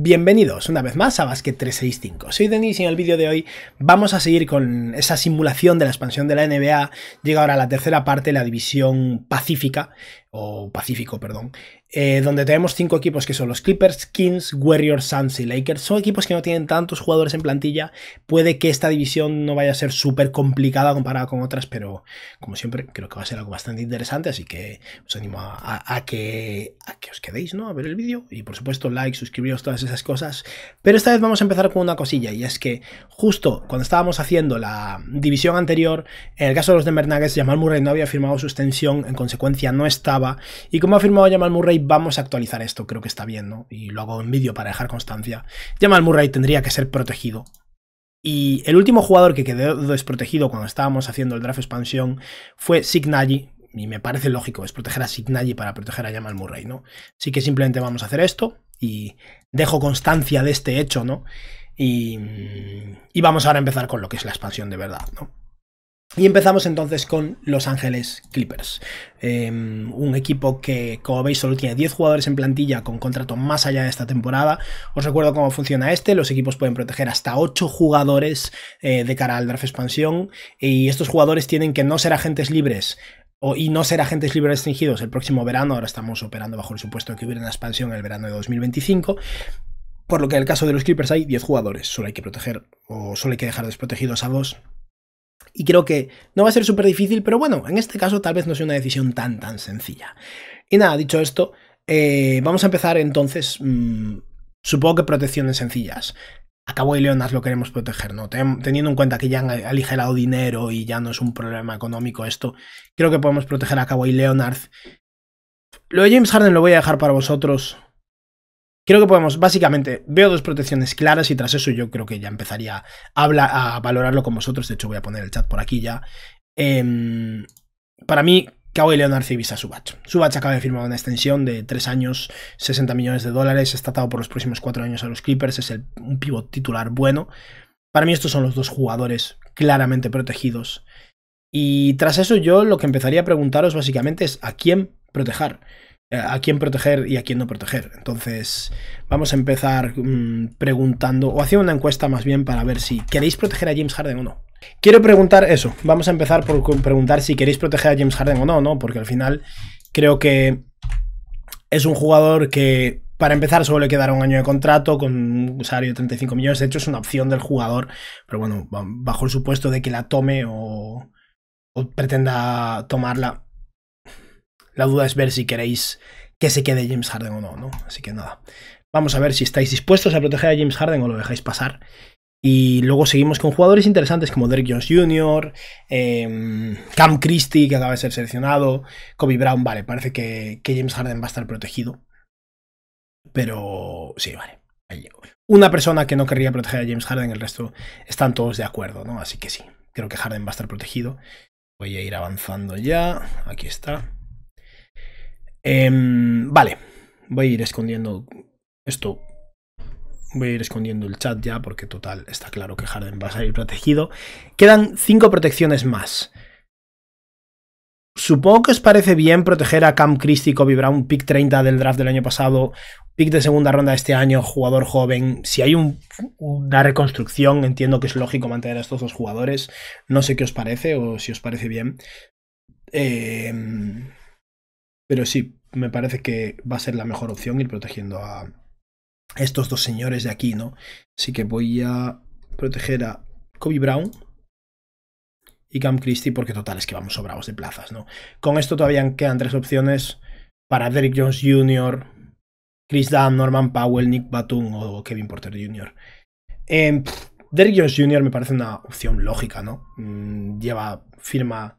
Bienvenidos una vez más a Basket 365. Soy Denis y en el vídeo de hoy vamos a seguir con esa simulación de la expansión de la NBA. Llega ahora la tercera parte, la división pacífica o Pacífico, perdón, eh, donde tenemos cinco equipos que son los Clippers, Kings, Warriors, Suns y Lakers. Son equipos que no tienen tantos jugadores en plantilla. Puede que esta división no vaya a ser súper complicada comparada con otras, pero como siempre creo que va a ser algo bastante interesante, así que os animo a, que, a que os quedéis, ¿no? A ver el vídeo y por supuesto like, suscribiros, todas esas cosas. Pero esta vez vamos a empezar con una cosilla y es que justo cuando estábamos haciendo la división anterior, en el caso de los Denver Nuggets, Jamal Murray no había firmado su extensión, en consecuencia no estaba y como ha afirmado Jamal Murray, vamos a actualizar esto, creo que está bien, ¿no? Y lo hago en vídeo para dejar constancia. Jamal Murray tendría que ser protegido. Y el último jugador que quedó desprotegido cuando estábamos haciendo el draft expansión fue Signagi. Y me parece lógico, es proteger a Signagi para proteger a Jamal Murray, ¿no? Así que simplemente vamos a hacer esto y dejo constancia de este hecho, ¿no? Y, y vamos ahora a empezar con lo que es la expansión de verdad, ¿no? Y empezamos entonces con Los Ángeles Clippers. Em, un equipo que, como veis, solo tiene 10 jugadores en plantilla con contrato más allá de esta temporada. Os recuerdo cómo funciona este. Los equipos pueden proteger hasta 8 jugadores eh, de cara al draft expansión. Y estos jugadores tienen que no ser agentes libres y no ser agentes libres restringidos el próximo verano. Ahora estamos operando bajo el supuesto de que hubiera una expansión el verano de 2025. Por lo que en el caso de los Clippers hay 10 jugadores. Solo hay que proteger o solo hay que dejar desprotegidos a dos y creo que no va a ser súper difícil, pero bueno, en este caso tal vez no sea una decisión tan, tan sencilla. Y nada, dicho esto, eh, vamos a empezar entonces, mm, supongo que protecciones sencillas. A Cabo y Leonard lo queremos proteger, ¿no? Teniendo en cuenta que ya han aligerado dinero y ya no es un problema económico esto, creo que podemos proteger a Cabo y Leonard. Lo de James Harden lo voy a dejar para vosotros. Creo que podemos, básicamente, veo dos protecciones claras y tras eso yo creo que ya empezaría a, a valorarlo con vosotros. De hecho, voy a poner el chat por aquí ya. Em, para mí, Kawhi Leonard y a Subach. Subach acaba de firmar una extensión de 3 años, 60 millones de dólares, está atado por los próximos 4 años a los Clippers, es el, un pivot titular bueno. Para mí estos son los dos jugadores claramente protegidos. Y tras eso yo lo que empezaría a preguntaros básicamente es a quién proteger. Eh, a quién proteger y a quién no proteger. Entonces, vamos a empezar mm, preguntando, o haciendo una encuesta más bien para ver si queréis proteger a James Harden o no. Quiero preguntar eso, vamos a empezar por preguntar si queréis proteger a James Harden o no, ¿no? Porque al final creo que es un jugador que para empezar, solo le quedará un año de contrato con un salario de 35 millones. De hecho, es una opción del jugador, pero bueno, bajo el supuesto de que la tome o pretenda tomarla. La duda es ver si queréis que se quede James Harden o no, ¿no? Así que nada. Vamos a ver si estáis dispuestos a proteger a James Harden o lo dejáis pasar. Y luego seguimos con jugadores interesantes como Derek Jones Jr., em, Cam Christie, que acaba de ser seleccionado, Kobe Brown, vale, parece que, James Harden va a estar protegido. Pero sí, vale, Una persona que no querría proteger a James Harden, el resto están todos de acuerdo, ¿no? Así que sí, creo que Harden va a estar protegido. Voy a ir avanzando ya, aquí está. Em, vale, voy a ir escondiendo esto. Voy a ir escondiendo el chat ya porque total, está claro que Harden va a salir protegido. Quedan 5 protecciones más. Supongo que os parece bien proteger a Cam Christie, Kobe Brown, pick 30 del draft del año pasado, pick de segunda ronda de este año, jugador joven. Si hay una reconstrucción, entiendo que es lógico mantener a estos dos jugadores. No sé qué os parece o si os parece bien. Eh, pero sí, me parece que va a ser la mejor opción ir protegiendo a estos dos señores de aquí, ¿no? Así que voy a proteger a Kobe Brown y Cam Christie porque total es que vamos sobrados de plazas, ¿no? Con esto todavía quedan tres opciones para Derrick Jones Jr., Chris Dunn, Norman Powell, Nick Batum o Kevin Porter Jr. Eh, Derrick Jones Jr. me parece una opción lógica, ¿no? Mm, lleva firma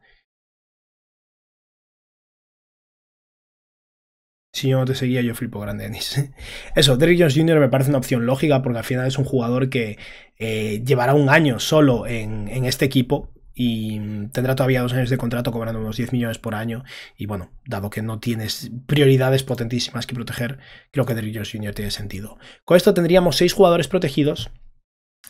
Si yo no te seguía, yo flipo grande, Denis. Eso, Derrick Jones Jr. me parece una opción lógica porque al final es un jugador que eh, llevará un año solo en, en este equipo y mm, tendrá todavía dos años de contrato cobrando unos 10 millones por año. Y bueno, dado que no tienes prioridades potentísimas que proteger, creo que Derrick Jones Jr. tiene sentido. Con esto tendríamos seis jugadores protegidos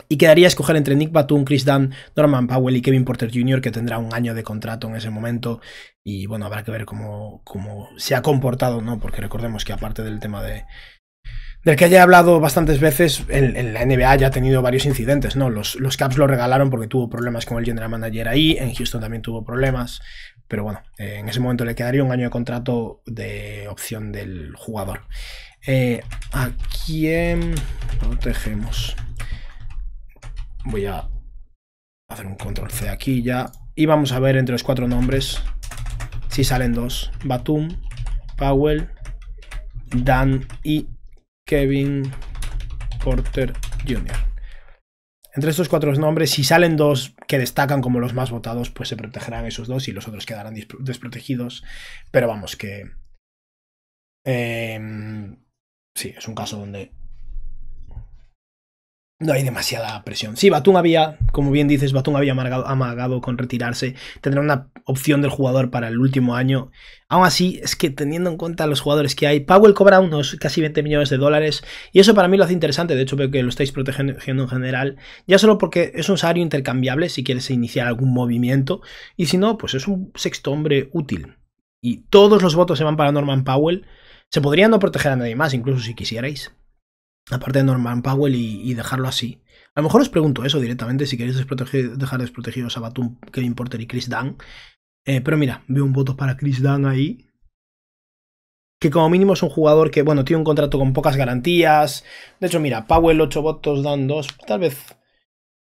y quedaría escoger entre Nick Batum, Chris Dunn, Norman Powell y Kevin Porter Jr., que tendrá un año de contrato en ese momento. Y bueno, habrá que ver cómo, se ha comportado, ¿no? Porque recordemos que aparte del tema de, del que haya hablado bastantes veces, en, la NBA ya ha tenido varios incidentes, ¿no? Los, los, Caps lo regalaron porque tuvo problemas con el general manager ahí, en Houston también tuvo problemas, pero bueno, eh, en ese momento le quedaría un año de contrato de opción del jugador. Eh, ¿A quién protegemos? Voy a hacer un control C aquí ya. Y vamos a ver entre los cuatro nombres si salen dos. Batum, Powell, Dan y Kevin Porter Jr. Entre estos cuatro nombres, si salen dos que destacan como los más votados, pues se protegerán esos dos y los otros quedarán desprotegidos. Pero vamos, que... Em, sí, es un caso donde no hay demasiada presión. Sí, Batum había, como bien dices, Batum había amagado, con retirarse. Tendrá una opción del jugador para el último año. Aún así, es que teniendo en cuenta los jugadores que hay, Powell cobra unos casi 20 millones de dólares. Y eso para mí lo hace interesante. De hecho, veo que lo estáis protegiendo en general. Ya solo porque es un salario intercambiable si quieres iniciar algún movimiento. Y si no, pues es un sexto hombre útil. Y todos los votos se van para Norman Powell. Se podría no proteger a nadie más, incluso si quisierais aparte de Norman Powell y, dejarlo así. A lo mejor os pregunto eso directamente si queréis dejar desprotegidos a Batum, Kevin Porter y Chris Dunn. Eh, pero mira, veo un voto para Chris Dunn ahí. Que como mínimo es un jugador que, bueno, tiene un contrato con pocas garantías. De hecho, mira, Powell 8 votos, Dunn 2. Tal vez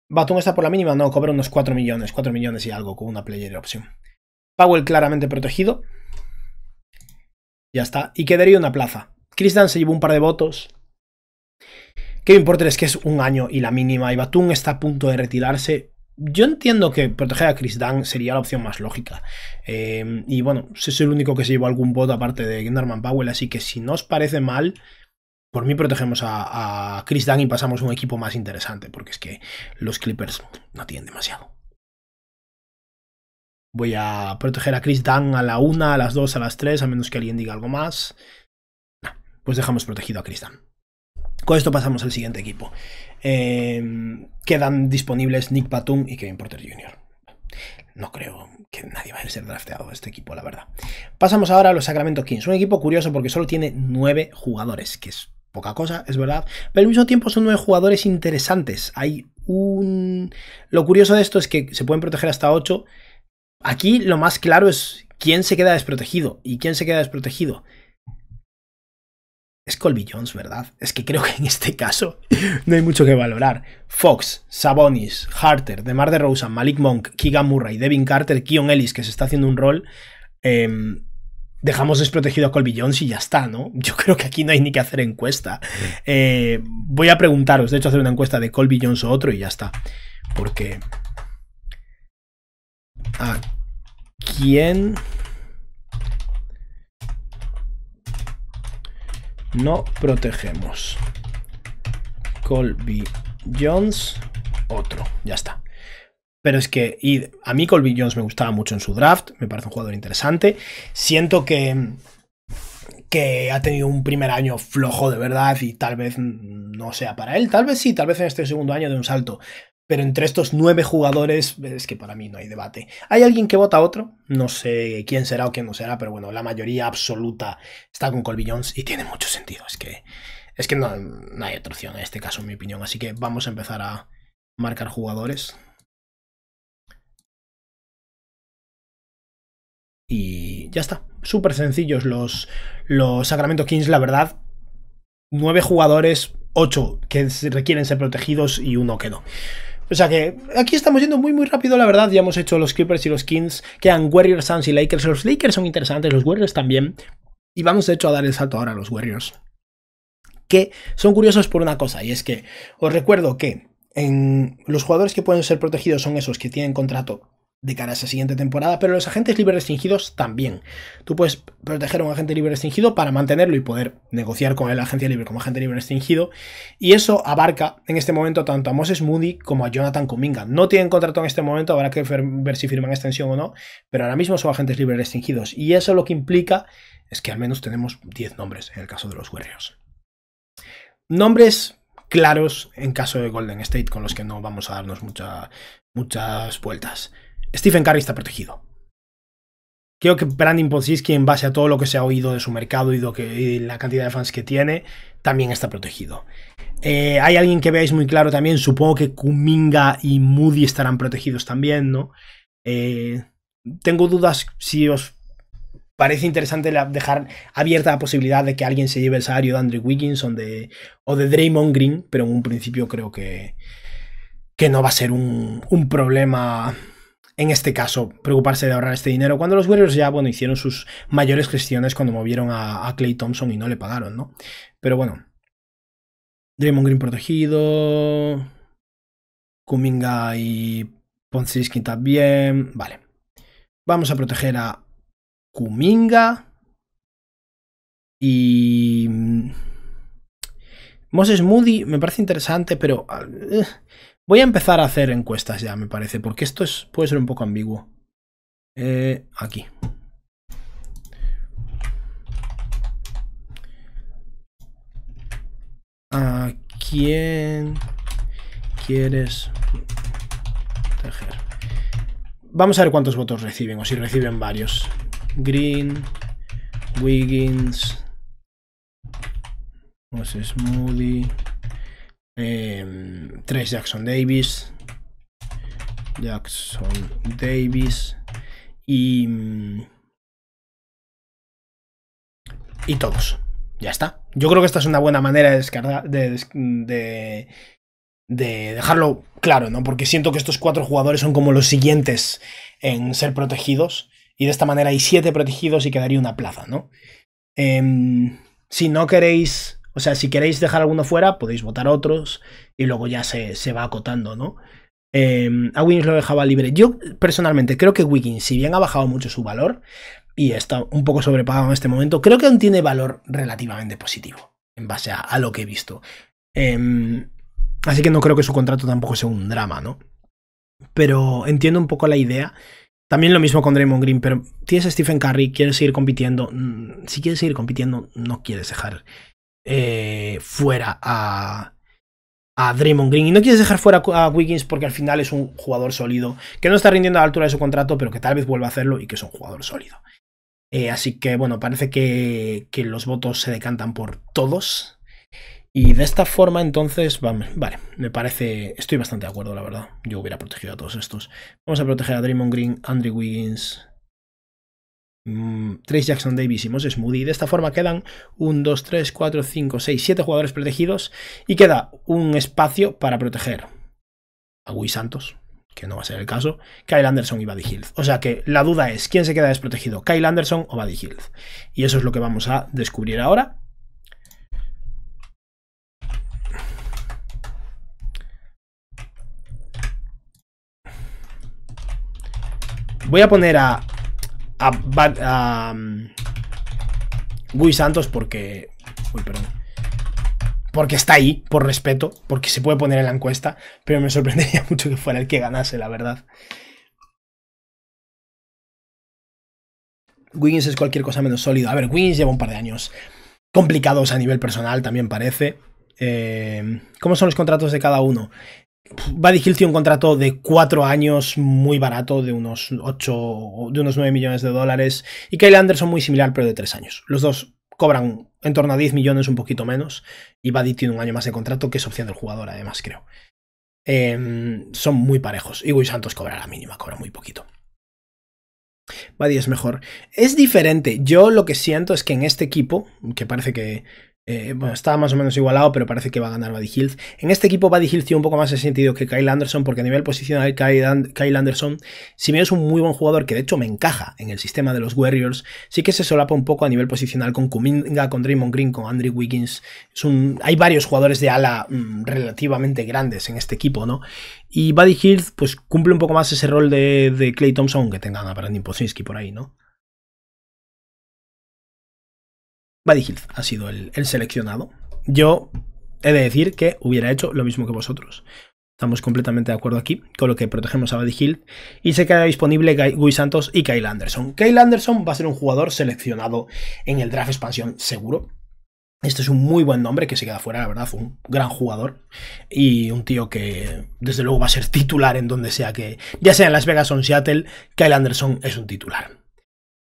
Batum está por la mínima. No, cobra unos 4 millones, 4 millones y algo con una player opción. Powell claramente protegido. Ya está. Y quedaría una plaza. Chris Dunn se llevó un par de votos. Kevin Porter es que es un año y la mínima, y Batum está a punto de retirarse. Yo entiendo que proteger a Chris Dunn sería la opción más lógica. Em, y bueno, soy el único que se llevó algún voto aparte de Norman Powell, así que si no os parece mal, por mí protegemos a, Chris Dunn y pasamos a un equipo más interesante, porque es que los Clippers no tienen demasiado. Voy a proteger a Chris Dunn a la 1, a las 2, a las 3, a menos que alguien diga algo más. pues dejamos protegido a Chris Dunn. Con esto pasamos al siguiente equipo. Em, quedan disponibles Nick Batum y Kevin Porter Jr. No creo que nadie vaya a ser drafteado de este equipo, la verdad. Pasamos ahora a los Sacramento Kings. Un equipo curioso porque solo tiene nueve jugadores, que es poca cosa, es verdad. Pero al mismo tiempo son nueve jugadores interesantes. Hay un... Lo curioso de esto es que se pueden proteger hasta 8. Aquí lo más claro es quién se queda desprotegido y quién se queda desprotegido. Es Colby Jones, ¿verdad? Es que creo que en este caso no hay mucho que valorar. Fox, Sabonis, Harter, Demar Rosa, Malik Monk, Kiga Murray, Devin Carter, Keon Ellis, que se está haciendo un rol. Em, dejamos desprotegido a Colby Jones y ya está, ¿no? Yo creo que aquí no hay ni que hacer encuesta. Eh, voy a preguntaros, de hecho, hacer una encuesta de Colby Jones o otro y ya está. Porque... ¿A quién no protegemos. Colby Jones, otro, ya está. Pero es que a mí Colby Jones me gustaba mucho en su draft, me parece un jugador interesante. Siento que, que ha tenido un primer año flojo de verdad y tal vez no sea para él. Tal vez sí, tal vez en este segundo año de un salto. Pero entre estos nueve jugadores, es que para mí no hay debate. ¿Hay alguien que vota a otro? No sé quién será o quién no será, pero bueno, la mayoría absoluta está con Colby Jones y tiene mucho sentido. Es que, es que no, hay otra opción en este caso, en mi opinión. Así que vamos a empezar a marcar jugadores. Y ya está. Súper sencillos los, los Sacramento Kings, la verdad. Nueve jugadores, ocho que requieren ser protegidos y uno que no. O sea que aquí estamos yendo muy muy rápido, la verdad. Ya hemos hecho los Creepers y los Kings. Quedan Warriors, Suns y Lakers. Los Lakers son interesantes, los Warriors también. Y vamos de hecho a dar el salto ahora a los Warriors. Que son curiosos por una cosa, y es que os recuerdo que en los jugadores que pueden ser protegidos son esos que tienen contrato de cara a esa siguiente temporada, pero los agentes libres restringidos también. Tú puedes proteger a un agente libre restringido para mantenerlo y poder negociar con la agencia libre como agente libre restringido. Y eso abarca en este momento tanto a Moses Moody como a Jonathan Kuminga. No tienen contrato en este momento, habrá que ver si firman extensión o no, pero ahora mismo son agentes libres restringidos. Y eso lo que implica es que al menos tenemos 10 nombres en el caso de los Warriors. Nombres claros en caso de Golden State con los que no vamos a darnos muchas vueltas. Stephen Curry está protegido. Creo que Brandon Podziski, en base a todo lo que se ha oído de su mercado y, que, la cantidad de fans que tiene, también está protegido. Eh, hay alguien que veáis muy claro también. Supongo que Kuminga y Moody estarán protegidos también, ¿no? Eh, tengo dudas si os parece interesante dejar abierta la posibilidad de que alguien se lleve el salario de Andrew Wiggins o de, Draymond Green, pero en un principio creo que, que no va a ser un problema en este caso, preocuparse de ahorrar este dinero cuando los Warriors ya, bueno, hicieron sus mayores gestiones cuando movieron a, Clay Thompson y no le pagaron, ¿no? Pero bueno. Draymond Green protegido. Kuminga y Ponzinski también. Vale. Vamos a proteger a Kuminga. Y... Mm, Moses Moody me parece interesante, pero... Ah, eh, Voy a empezar a hacer encuestas ya, me parece, porque esto es, puede ser un poco ambiguo. Eh, aquí. ¿A quién quieres tejer? Vamos a ver cuántos votos reciben o si reciben varios. Green, Wiggins, Moses Moody. 3 em, Jackson Davis, Jackson Davis y, mm, y todos. Ya está. Yo creo que esta es una buena manera de de, dejarlo claro, ¿no? Porque siento que estos cuatro jugadores son como los siguientes en ser protegidos. Y de esta manera hay siete protegidos y quedaría una plaza, ¿no? Em, si no queréis o sea, si queréis dejar alguno fuera, podéis votar otros y luego ya se, se va acotando, ¿no? Em, a Wiggins lo dejaba libre. Yo personalmente creo que Wiggins, si bien ha bajado mucho su valor y está un poco sobrepagado en este momento, creo que aún tiene valor relativamente positivo en base a, lo que he visto. Em, así que no creo que su contrato tampoco sea un drama, ¿no? Pero entiendo un poco la idea. También lo mismo con Draymond Green, pero tienes a Stephen Curry, quieres seguir compitiendo. Mm, si quieres seguir compitiendo, no quieres dejar eh, fuera a, a Draymond Green. Y no quieres dejar fuera a Wiggins porque al final es un jugador sólido, que no está rindiendo a la altura de su contrato, pero que tal vez vuelva a hacerlo y que es un jugador sólido. Eh, así que bueno, parece que, que, los votos se decantan por todos. Y de esta forma entonces, vale, me parece, estoy bastante de acuerdo la verdad. Yo hubiera protegido a todos estos. Vamos a proteger a Draymond Green, Andrew Wiggins, 3 mm, Jackson Davis y Moses Moody. De esta forma quedan 1, 2, 3, 4, 5, 6, 7 jugadores protegidos y queda un espacio para proteger a Guy Santos, que no va a ser el caso, Kyle Anderson y Buddy Hill. O sea que la duda es, ¿quién se queda desprotegido? ¿Kyle Anderson o Buddy Hill? Y eso es lo que vamos a descubrir ahora. Voy a poner a a, um, Santos porque... Uy, perdón. Porque está ahí, por respeto, porque se puede poner en la encuesta, pero me sorprendería mucho que fuera el que ganase, la verdad. Wiggins es cualquier cosa menos sólida. A ver, Wiggins lleva un par de años complicados a nivel personal, también parece. Eh, ¿Cómo son los contratos de cada uno? Buddy Hill tiene un contrato de cuatro años muy barato, de unos 8, de unos 9 millones de dólares, y Kyle Anderson muy similar, pero de tres años. Los dos cobran en torno a 10 millones, un poquito menos, y Buddy tiene un año más de contrato, que es opción del jugador, además, creo. Em, son muy parejos, y Will Santos cobra la mínima, cobra muy poquito. Buddy es mejor. Es diferente. Yo lo que siento es que en este equipo, que parece que eh, bueno, está más o menos igualado, pero parece que va a ganar Buddy Hills. En este equipo, Buddy Hills tiene un poco más de sentido que Kyle Anderson, porque a nivel posicional, Kyle, Anderson, si bien es un muy buen jugador, que de hecho me encaja en el sistema de los Warriors, sí que se solapa un poco a nivel posicional con Kuminga, con Draymond Green, con Andrew Wiggins. hay varios jugadores de ala mm, relativamente grandes en este equipo, ¿no? Y Buddy Hills, pues cumple un poco más ese rol de, Clay Thompson, que tenga a Brandon Posinski por ahí, ¿no? Buddy Hill ha sido el, seleccionado. Yo he de decir que hubiera hecho lo mismo que vosotros. Estamos completamente de acuerdo aquí, con lo que protegemos a Buddy Hill. Y se queda disponible Guy Santos y Kyle Anderson. Kyle Anderson va a ser un jugador seleccionado en el draft expansión, seguro. Este es un muy buen nombre que se queda fuera, la verdad, fue un gran jugador. Y un tío que, desde luego, va a ser titular en donde sea que, ya sea en Las Vegas o en Seattle, Kyle Anderson es un titular.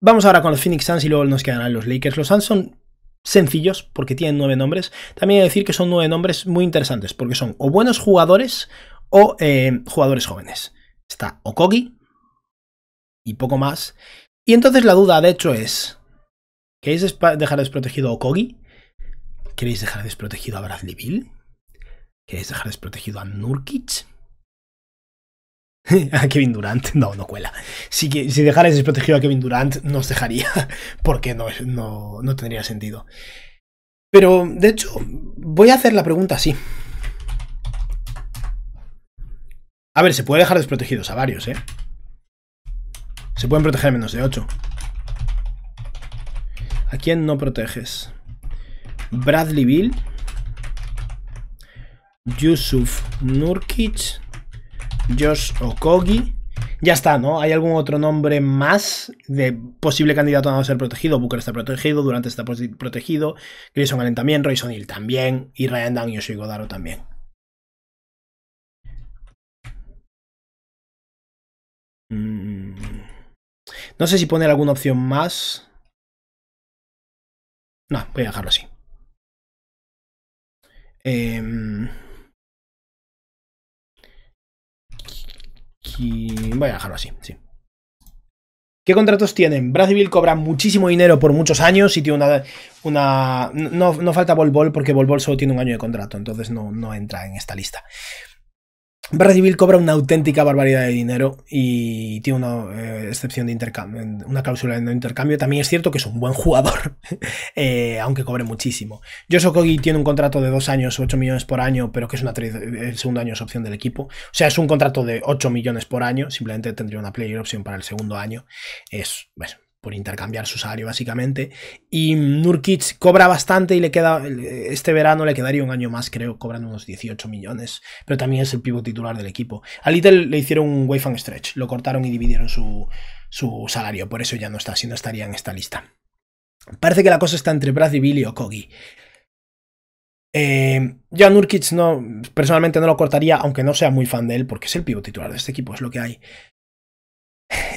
Vamos ahora con los Phoenix Suns y luego nos quedan los Lakers. Los Suns son sencillos porque tienen nueve nombres. También hay que decir que son nueve nombres muy interesantes porque son o buenos jugadores o eh, jugadores jóvenes. Está Okogi y poco más. Y entonces la duda, de hecho, es: ¿queréis dejar desprotegido a Okogi? ¿Queréis dejar desprotegido a Bradley Bill? ¿Queréis dejar desprotegido a Nurkic? a Kevin Durant, no, no cuela. Si, si dejarais desprotegido a Kevin Durant, no os dejaría, porque no, no, tendría sentido. Pero, de hecho, voy a hacer la pregunta así. A ver, se puede dejar desprotegidos a varios, ¿eh? Se pueden proteger menos de 8. ¿A quién no proteges? Bradley Bill. Yusuf Nurkic. Josh Okogi. Ya está, ¿no? ¿Hay algún otro nombre más de posible candidato a no ser protegido? Booker está protegido, Durante está protegido, Grayson Allen también, Royson Hill también, y Ryan Dan y Yoshi Godaro también. Mm. No sé si poner alguna opción más. No, voy a dejarlo así. Eh... Y voy a dejarlo así, sí. ¿Qué contratos tienen? Brazzaville cobra muchísimo dinero por muchos años y tiene una... una no, no falta Volvol porque Volvol solo tiene un año de contrato, entonces no, no entra en esta lista. Guerra Civil cobra una auténtica barbaridad de dinero y tiene una eh, excepción de intercambio, una cláusula de no intercambio. También es cierto que es un buen jugador, eh, aunque cobre muchísimo. Yosokogi tiene un contrato de dos años, 8 millones por año, pero que es una el segundo año es opción del equipo. O sea, es un contrato de 8 millones por año, simplemente tendría una player opción para el segundo año. Es, bueno, por intercambiar su salario básicamente. Y Nurkic cobra bastante y le queda, este verano le quedaría un año más, creo, cobran unos 18 millones, pero también es el pivo titular del equipo. A Little le hicieron un wave stretch, lo cortaron y dividieron su, salario, por eso ya no está, si no estaría en esta lista. Parece que la cosa está entre Brad y Billy y Okogi. Eh, yo a Nurkic no, personalmente no lo cortaría, aunque no sea muy fan de él, porque es el pivo titular de este equipo, es lo que hay.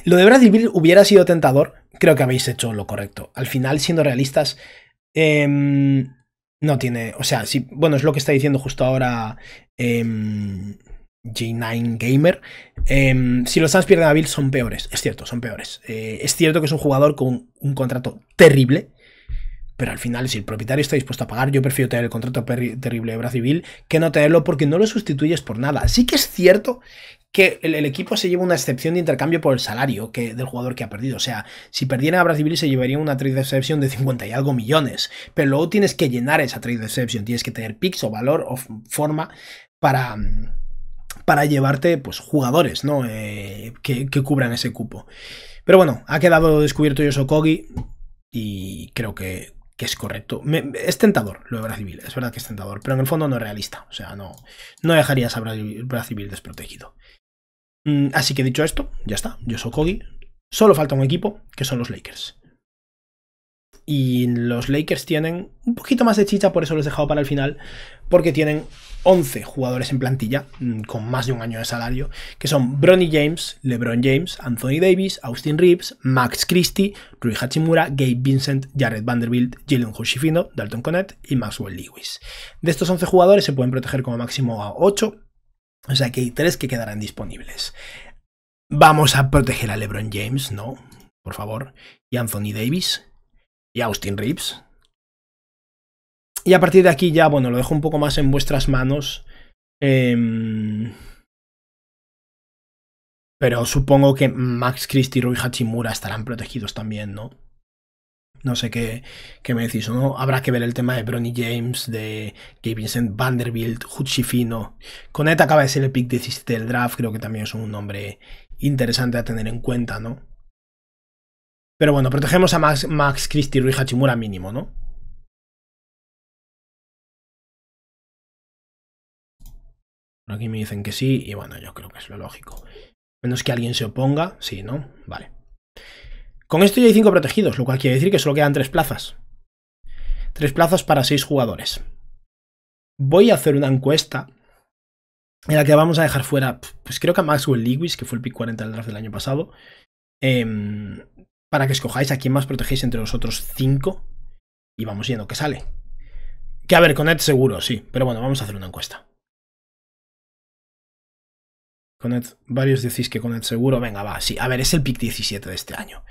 Lo de y Bill hubiera sido tentador, creo que habéis hecho lo correcto. Al final, siendo realistas, em, no tiene. O sea, si. bueno, es lo que está diciendo justo ahora em, j j 9 Gamer. Em, si los Suns pierden a Bill, son peores. Es cierto, son peores. Eh, es cierto que es un jugador con un contrato terrible. Pero al final, si el propietario está dispuesto a pagar, yo prefiero tener el contrato terrible de Brad civil que no tenerlo porque no lo sustituyes por nada. Así que es cierto que el, equipo se lleva una excepción de intercambio por el salario que, del jugador que ha perdido. O sea, si perdiera a Brasil se llevaría una trade exception de 50 y algo millones. Pero luego tienes que llenar esa trade exception. Tienes que tener picks o valor o forma para, para llevarte pues, jugadores eh, que, cubran ese cupo. Pero bueno, ha quedado descubierto Yosokogi y creo que, es correcto. es tentador lo de Brasil, es verdad que es tentador, pero en el fondo no es realista. O sea, no, no dejarías a Brasil desprotegido. Mm, así que dicho esto, ya está. Yo soy Kogi. Solo falta un equipo, que son los Lakers. Y los Lakers tienen un poquito más de chicha, por eso los he dejado para el final, porque tienen 11 jugadores en plantilla, mm, con más de un año de salario, que son Bronny James, LeBron James, Anthony Davis, Austin Reeves, Max Christie, Rui Hachimura, Gabe Vincent, Jared Vanderbilt, Jalen Hoshifino, Dalton Connett y Maxwell Lewis. De estos 11 jugadores se pueden proteger como máximo a 8, o sea que hay tres que quedarán disponibles. Vamos a proteger a LeBron James, ¿no? Por favor. Y Anthony Davis. Y Austin Reeves. Y a partir de aquí ya, bueno, lo dejo un poco más en vuestras manos. Em, pero supongo que Max Christie y Rui Hachimura estarán protegidos también, ¿no? No sé qué, me decís, ¿no? Habrá que ver el tema de Brony James, de Kevin Vincent Vanderbilt, Huchifino. Conet acaba de ser el pick 17 del draft, creo que también es un nombre interesante a tener en cuenta, ¿no? Pero bueno, protegemos a Max, Max Christie y Rui Hachimura mínimo, ¿no? Por aquí me dicen que sí, y bueno, yo creo que es lo lógico. Menos que alguien se oponga, sí, ¿no? Vale. Con esto ya hay 5 protegidos, lo cual quiere decir que solo quedan 3 plazas. 3 plazas para 6 jugadores. Voy a hacer una encuesta en la que vamos a dejar fuera, pues creo que a Maxwell Lewis, que fue el pick 40 del draft del año pasado, em, para que escojáis a quién más protegéis entre los otros 5 y vamos yendo, qué sale. Que a ver, con Ed seguro, sí, pero bueno, vamos a hacer una encuesta. Con Ed, varios decís que con Ed seguro, venga, va, sí, a ver, es el pick 17 de este año.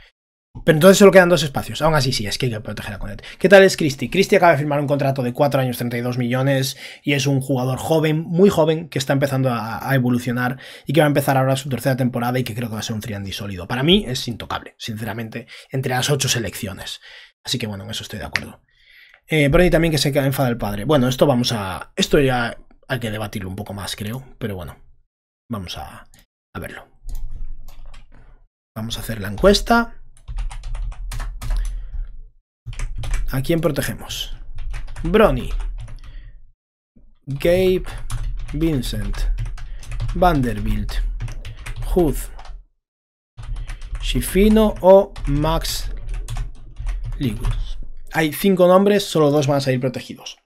Pero entonces solo quedan dos espacios. Aún así, sí, es que hay que proteger a Conet. ¿Qué tal es Christie? Christie acaba de firmar un contrato de 4 años, 32 millones, y es un jugador joven, muy joven, que está empezando a, evolucionar y que va a empezar ahora su tercera temporada y que creo que va a ser un triandi sólido. Para mí es intocable, sinceramente, entre las ocho selecciones. Así que bueno, en eso estoy de acuerdo. Eh, ahí también que se queda enfada el padre. Bueno, esto vamos a. Esto ya hay que debatirlo un poco más, creo. Pero bueno, vamos a, a verlo. Vamos a hacer la encuesta. ¿A quién protegemos? Brony, Gabe Vincent. Vanderbilt. Hood. Shifino o Max Ligus. Hay cinco nombres, solo dos van a salir protegidos.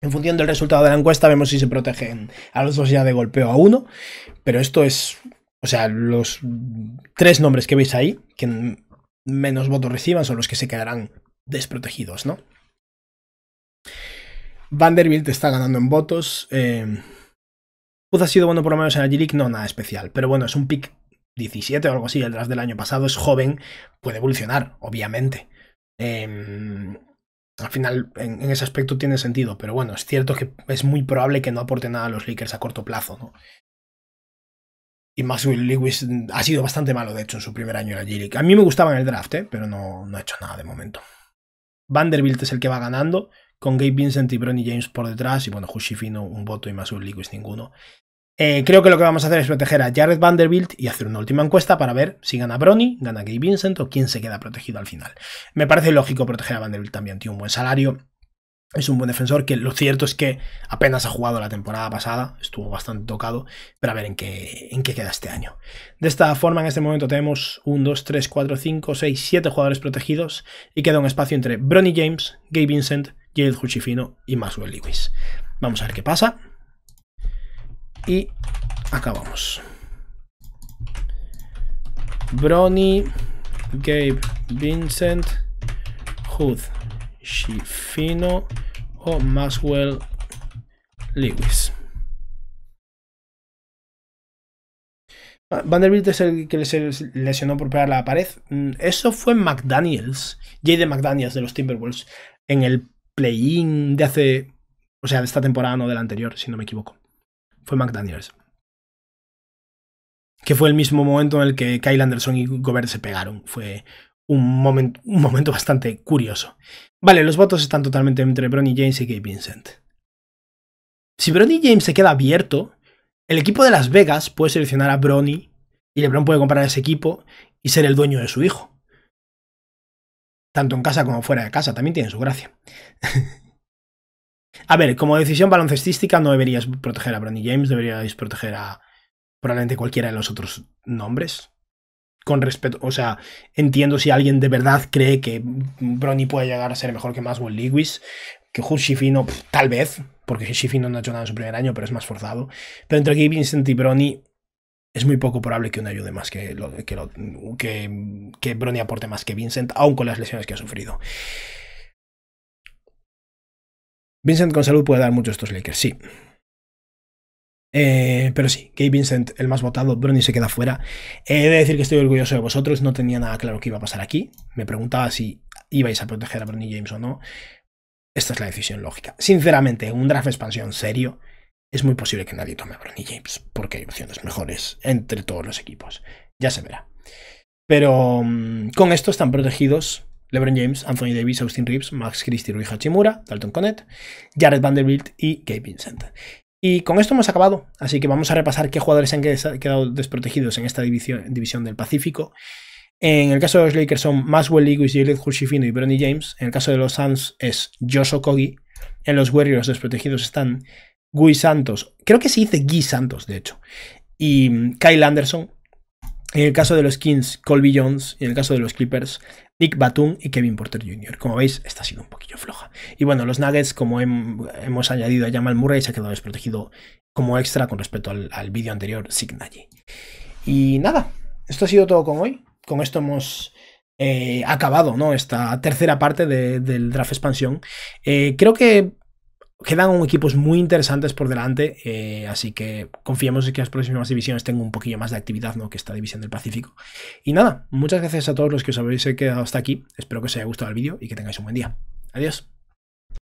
En función del resultado de la encuesta, vemos si se protegen a los dos ya de golpeo a uno. Pero esto es. O sea, los tres nombres que veis ahí, que menos votos reciban, son los que se quedarán desprotegidos, ¿no? Vanderbilt está ganando en votos. Eh, ha sido bueno por lo menos en la G-League, no nada especial. Pero bueno, es un pick 17 o algo así, el draft del año pasado. Es joven, puede evolucionar, obviamente. Em, al final, en, ese aspecto tiene sentido. Pero bueno, es cierto que es muy probable que no aporte nada a los Lakers a corto plazo, ¿no? Y Maxwell Lewis ha sido bastante malo, de hecho, en su primer año en la G-League. A mí me gustaba en el draft, ¿eh? pero no ha hecho nada de momento. Vanderbilt es el que va ganando, con Gabe Vincent y Bronny James por detrás, y bueno, Jushifino un voto y más un ninguno. Eh, creo que lo que vamos a hacer es proteger a Jared Vanderbilt y hacer una última encuesta para ver si gana Brony, gana Gabe Vincent o quién se queda protegido al final. Me parece lógico proteger a Vanderbilt también, tiene un buen salario. Es un buen defensor que lo cierto es que apenas ha jugado la temporada pasada, estuvo bastante tocado, pero a ver en qué, queda este año. De esta forma, en este momento tenemos 1, 2, 3, 4, 5, 6, 7 jugadores protegidos y queda un espacio entre Bronny James, Gabe Vincent, Jared Huchifino y Maxwell Lewis. Vamos a ver qué pasa. Y acabamos. Bronny, Gabe Vincent, Hood, Shifino o Maxwell Lewis. Vanderbilt es el que les lesionó por pegar la pared. Mm, eso fue McDaniels, J.D. McDaniels de los Timberwolves, en el play-in de hace. O sea, de esta temporada, no de la anterior, si no me equivoco. Fue McDaniels. Que fue el mismo momento en el que Kyle Anderson y Gobert se pegaron. Fue, un, momento bastante curioso. Vale, los votos están totalmente entre Bronny James y Gabe Vincent. Si Bronny James se queda abierto, el equipo de Las Vegas puede seleccionar a Bronny y LeBron puede comprar ese equipo y ser el dueño de su hijo. Tanto en casa como fuera de casa, también tiene su gracia. a ver, como decisión baloncestística no deberías proteger a Bronny James, deberías proteger a probablemente cualquiera de los otros nombres con respeto, o sea, entiendo si alguien de verdad cree que Brony puede llegar a ser mejor que Maswell Lewis, que Hugh tal vez, porque Shifino no ha hecho nada en su primer año, pero es más forzado. Pero entre aquí Vincent y Brony es muy poco probable que uno ayude más que, lo, que, aporte más que Vincent, aun con las lesiones que ha sufrido. Vincent con salud puede dar mucho a estos Lakers, sí. Eh, pero sí, Gabe Vincent, el más votado, Brony se queda fuera. He de decir que estoy orgulloso de vosotros, no tenía nada claro que iba a pasar aquí. Me preguntaba si ibais a proteger a Brony James o no. Esta es la decisión lógica. Sinceramente, un draft expansión serio, es muy posible que nadie tome a Brony James, porque hay opciones mejores entre todos los equipos. Ya se verá. Pero mm, con esto están protegidos LeBron James, Anthony Davis, Austin Reeves, Max Christie, Rui Hachimura, Dalton Connett, Jared Vanderbilt y Gabe Vincent. Y con esto hemos acabado, así que vamos a repasar qué jugadores han quedado desprotegidos en esta división, división del Pacífico. En el caso de los Lakers son Maswell Lewis, Jared Hurshifino y Bronny James. En el caso de los Suns es Josh Okogi. En los Warriors desprotegidos están Guy Santos, creo que se dice Guy Santos de hecho, y Kyle Anderson. En el caso de los Kings, Colby Jones. Y en el caso de los Clippers, Nick Batum y Kevin Porter Jr. Como veis, esta ha sido un poquillo floja. Y bueno, los Nuggets, como hemos añadido a Jamal Murray, se ha quedado desprotegido como extra con respecto al, vídeo anterior, Signagi. Y nada, esto ha sido todo con hoy. Con esto hemos eh, acabado ¿no? esta tercera parte del draft expansión. Eh, creo que Quedan equipos muy interesantes por delante, eh, así que confiamos en que las próximas divisiones tengan un poquillo más de actividad ¿no? que esta división del Pacífico. Y nada, muchas gracias a todos los que os habéis quedado hasta aquí. Espero que os haya gustado el vídeo y que tengáis un buen día. Adiós.